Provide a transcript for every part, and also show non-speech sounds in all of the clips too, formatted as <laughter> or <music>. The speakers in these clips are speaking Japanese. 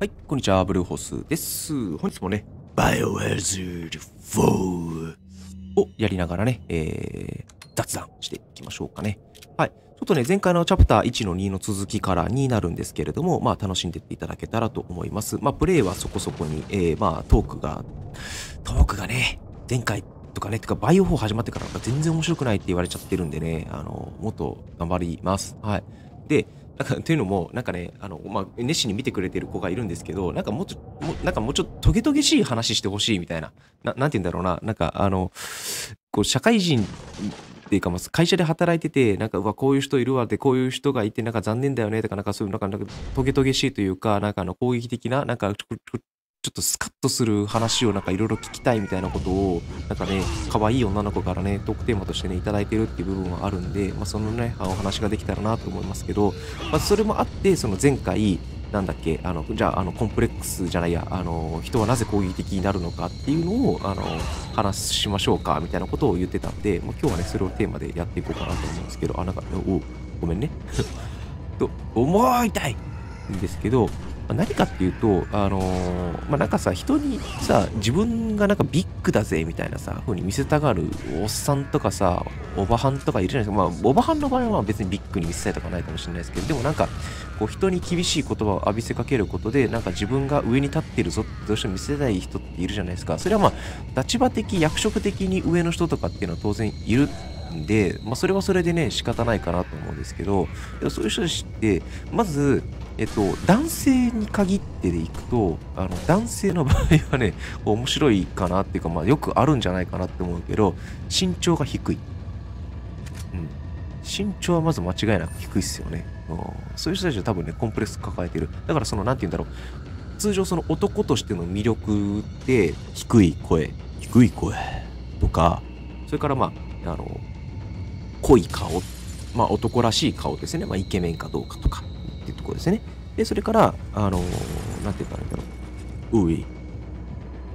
はい、こんにちは、ブルーホースです。本日もね、バイオハザード4をやりながらね、えー、雑談していきましょうかね。はい。ちょっとね、前回のチャプター1の2の続きからになるんですけれども、まあ楽しんでっていただけたらと思います。まあプレイはそこそこに、えー、まあトークが、トークがね、前回とかね、てかバイオ4始まってから全然面白くないって言われちゃってるんでね、あの、もっと頑張ります。はい。で、なんかというのもなんかねあの、まあ、熱心に見てくれてる子がいるんですけどなんかもうちょもなんかもうちょっとトゲトゲしい話してほしいみたいなななんて言うんだろうななんかあのこう社会人っていうか、ま会社で働いててなんかうわこういう人いるわってこういう人がいてなんか残念だよねとかなんかそういうなんかトゲトゲしいというかなんかあの攻撃的ななんかちょっとスカッとする話をなんかいろいろ聞きたいみたいなことを、なんかね、可愛い女の子からね、トークテーマとしてね、いただいてるっていう部分はあるんで、まあ、そのね、お話ができたらなと思いますけど、まあ、それもあって、その前回、なんだっけあのじゃああのコンプレックスじゃないやあの人はなぜ攻撃的になるのかっていうのをあの話しましょうかみたいなことを言ってたんで、まあ、今日はねそれをテーマでやっていこうかなと思うんですけどあなんかおごめんね <laughs> と思いたいんですけどまあ、何かっていうと、あのー、まあ、なんかさ、人にさ、自分がなんかビッグだぜみたいなさ、風に見せたがるおっさんとかさ、おばはんとかいるじゃないですか。まあ、おばはんの場合は別にビッグに見せたいとかないかもしれないですけど、でもなんか、こう、人に厳しい言葉を浴びせかけることで、なんか自分が上に立ってるぞってどうしても見せたい人っているじゃないですか。それはまあ、立場的、役職的に上の人とかっていうのは当然いるんで、まあ、それはそれでね仕方ないかなと思うんですけどそういう人たちってまず、えっと、男性に限ってでいくとあの男性の場合はね面白いかなっていうか、まあ、よくあるんじゃないかなって思うけど身長が低い、うん、身長はまず間違いなく低いっすよね、うん、そういう人たちは多分ねコンプレックス抱えてるだからその何て言うんだろう通常その男としての魅力って低い声低い声とかそれからまああの濃い顔、まあ、男らしい顔ですね、まあ、イケメンかどうかとかっていうところですね。で、それから、あのー、なんて言ったらいいんだろう、上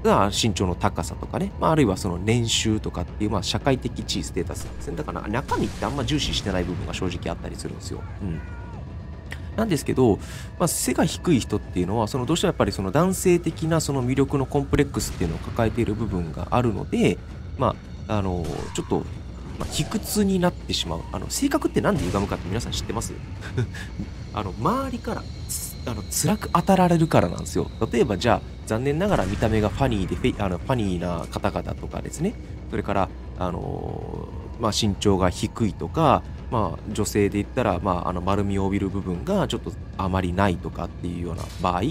が身長の高さとかね、まあ、あるいはその年収とかっていう、まあ、社会的地位ステータスですね。だから中身ってあんま重視してない部分が正直あったりするんですよ。うんなんですけど、まあ、背が低い人っていうのはそのどうしてもやっぱりその男性的なその魅力のコンプレックスっていうのを抱えている部分があるので、まあ、あのちょっとまあ、卑屈になってしまう。あの、性格って何で歪むかって皆さん知ってます <laughs> あの、周りから、あの、辛く当たられるからなんですよ。例えば、じゃあ、残念ながら見た目がファニーでフェ、あの、ファニーな方々とかですね。それから、あのー、まあ、身長が低いとか、まあ、女性で言ったら、まあ、あの、丸みを帯びる部分がちょっとあまりないとかっていうような場合、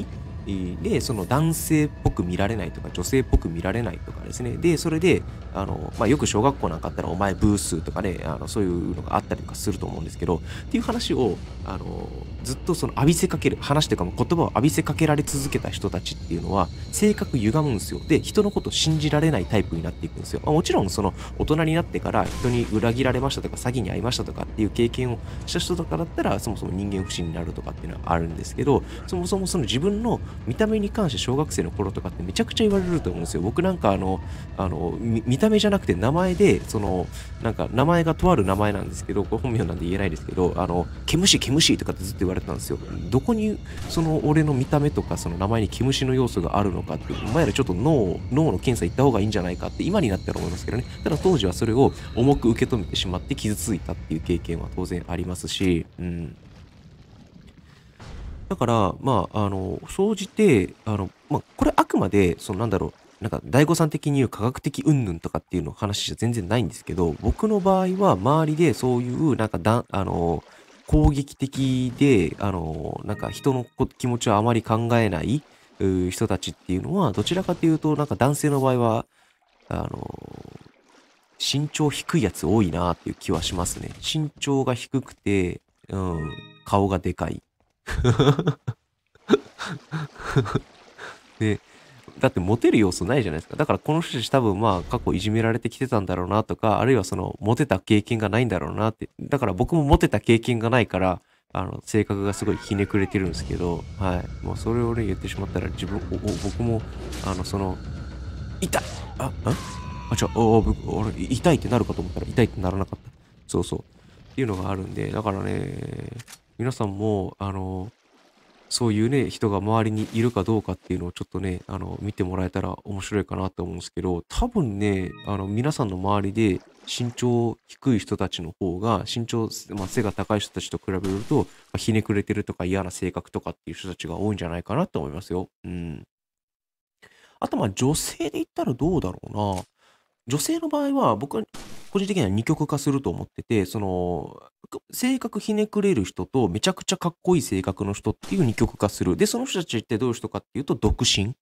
でその男性っぽく見られないとか女性っぽく見られないとかですねでそれであの、まあ、よく小学校なんかあったらお前ブースとかねあのそういうのがあったりとかすると思うんですけどっていう話をあのずっとその浴びせかける話というかも言葉を浴びせかけられ続けた人たちっていうのは性格歪むんですよで人のことを信じられないタイプになっていくんですよ、まあ、もちろんその大人になってから人に裏切られましたとか詐欺に遭いましたとかっていう経験をした人とかだったらそもそも人間不信になるとかっていうのはあるんですけどそもそもその自分の見た目に関して小学生の頃とかってめちゃくちゃ言われると思うんですよ僕なんかあのあの見た目じゃなくて名前でそのなんか名前がとある名前なんですけどこれ本名なんで言えないですけどあの毛虫毛虫とかってずっと言われてたんですよどこにその俺の見た目とかその名前にムシの要素があるのかってお前らちょっと脳脳の検査行った方がいいんじゃないかって今になったら思いますけどねただ当時はそれを重く受け止めてしまって傷ついたっていう経験は当然ありますしうんだから、まあ、あの、総じて、あの、まあ、これあくまで、そのなんだろう、なんか、大悟さん的に言う科学的云々とかっていうの話じゃ全然ないんですけど、僕の場合は、周りでそういう、なんかだ、あの、攻撃的で、あの、なんか人の気持ちをあまり考えない人たちっていうのは、どちらかというと、なんか男性の場合は、あの、身長低いやつ多いなっていう気はしますね。身長が低くて、うん、顔がでかい。<laughs> ね、だってモテる要素ないじゃないですか。だからこの人たち多分まあ過去いじめられてきてたんだろうなとか、あるいはそのモテた経験がないんだろうなって。だから僕もモテた経験がないから、あの、性格がすごいひねくれてるんですけど、はい。もうそれをね、言ってしまったら自分、僕も、あの、その、痛いあ、んあ、ちょ、お僕、俺、痛いってなるかと思ったら痛いってならなかった。そうそう。っていうのがあるんで、だからね、皆さんも、あの、そういうね、人が周りにいるかどうかっていうのをちょっとね、あの、見てもらえたら面白いかなと思うんですけど、多分ね、あの、皆さんの周りで身長低い人たちの方が、身長、まあ、背が高い人たちと比べると、まあ、ひねくれてるとか嫌な性格とかっていう人たちが多いんじゃないかなと思いますよ。うん。あと、まあ、女性で言ったらどうだろうな。女性の場合は、僕は個人的には二極化すると思ってて、その、性格ひねくれる人とめちゃくちゃかっこいい性格の人っていう二極化する。で、その人たちってどういう人かっていうと、独身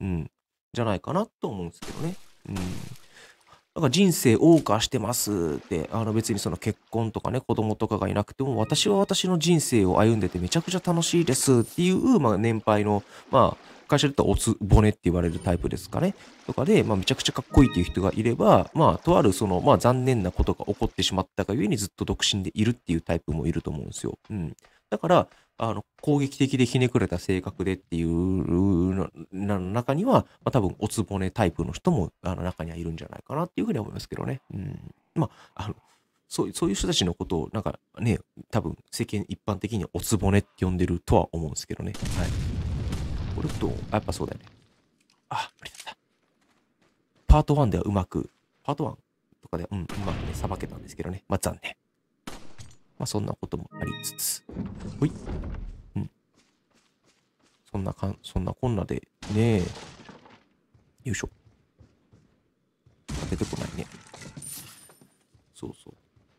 うん。じゃないかなと思うんですけどね。うん。なんか人生謳歌してますって、あの別にその結婚とかね、子供とかがいなくても、私は私の人生を歩んでてめちゃくちゃ楽しいですっていう、まあ年配の、まあ、会社だったらおつぼねって言われるタイプですかね。とかで、まあ、めちゃくちゃかっこいいっていう人がいれば、まあ、とあるその、まあ、残念なことが起こってしまったがゆえにずっと独身でいるっていうタイプもいると思うんですよ。うん。だから、あの、攻撃的でひねくれた性格でっていうの、中には、まあ、多分、おつぼねタイプの人も、あの、中にはいるんじゃないかなっていうふうに思いますけどね。うん。まあ、あの、そうそういう人たちのことを、なんかね、多分世間一般的におつぼねって呼んでるとは思うんですけどね。はい。これと、やっぱそうだよね。あ、無理だった。パート1ではうまく、パート1とかでうん、うまくね、さばけたんですけどね。まあ、残念。まあ、そんなこともありつつ。ほい。うん。そんなかん、そんなこんなで、ねえ。よいしょ。出てこないね。そうそう。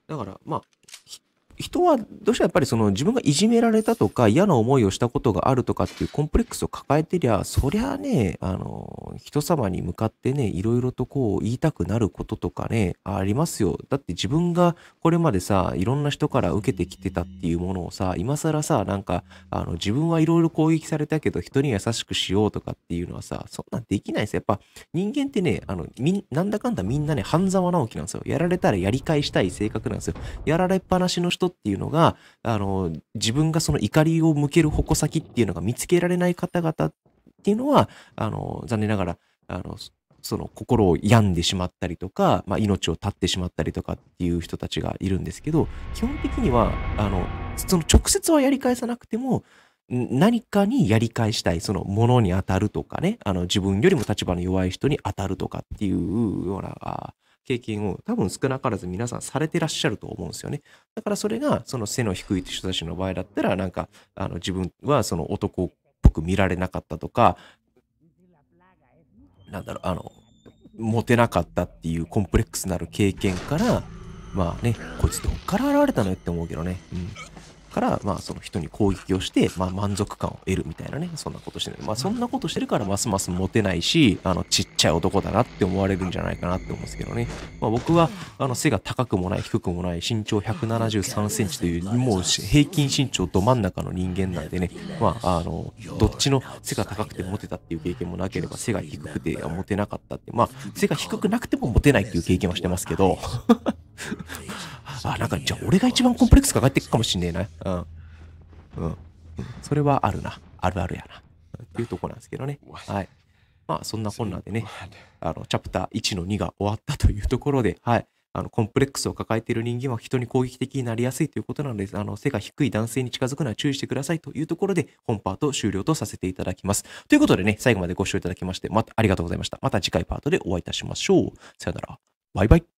だから、まあ、一人はどうしてもやっぱりその自分がいじめられたとか嫌な思いをしたことがあるとかっていうコンプレックスを抱えてりゃそりゃねあの人様に向かってねいろいろとこう言いたくなることとかねありますよだって自分がこれまでさいろんな人から受けてきてたっていうものをさ今更さなんかあの自分はいろいろ攻撃されたけど人に優しくしようとかっていうのはさそんなんできないですやっぱ人間ってねあのみなんだかんだみんなね半沢直樹なんですよやられたらやり返したい性格なんですよやられっぱなしの人っていうのが、あの、自分がその怒りを向ける矛先っていうのが見つけられない方々っていうのは、あの、残念ながら、あの、その心を病んでしまったりとか、まあ、命を絶ってしまったりとかっていう人たちがいるんですけど、基本的には、あの、その直接はやり返さなくても、何かにやり返したい、そのものに当たるとかね、あの自分よりも立場の弱い人に当たるとかっていうような経験を多分少なからず皆さんされてらっしゃると思うんですよね。だからそれがその背の低い人たちの場合だったらなんかあの自分はその男っぽく見られなかったとかなんだろうあのモテなかったっていうコンプレックスなる経験からまあねこいつどっから現れたのよって思うけどね。うんから、まあ、その人に攻撃をして、まあ、満足感を得るみたいなね、そんなことしてる。まあ、そんなことしてるから、ますますモテないし、あの、ちっちゃい男だなって思われるんじゃないかなって思うんですけどね。まあ、僕は、あの、背が高くもない、低くもない、身長173センチという、もう平均身長ど真ん中の人間なんでね、まあ、あの、どっちの背が高くてモテたっていう経験もなければ、背が低くてモテなかったって、まあ、背が低くなくてもモテないっていう経験はしてますけど、あ、なんか、じゃあ俺が一番コンプレックス抱えていくかもしんねえな。うん。うん。それはあるな。あるあるやな。っていうとこなんですけどね。はい。まあ、そんなこんなでね、あの、チャプター1の2が終わったというところで、はい。あの、コンプレックスを抱えている人間は人に攻撃的になりやすいということなので、あの、背が低い男性に近づくのは注意してくださいというところで、本パート終了とさせていただきます。ということでね、最後までご視聴いただきまして、またありがとうございました。また次回パートでお会いいたしましょう。さよなら。バイバイ。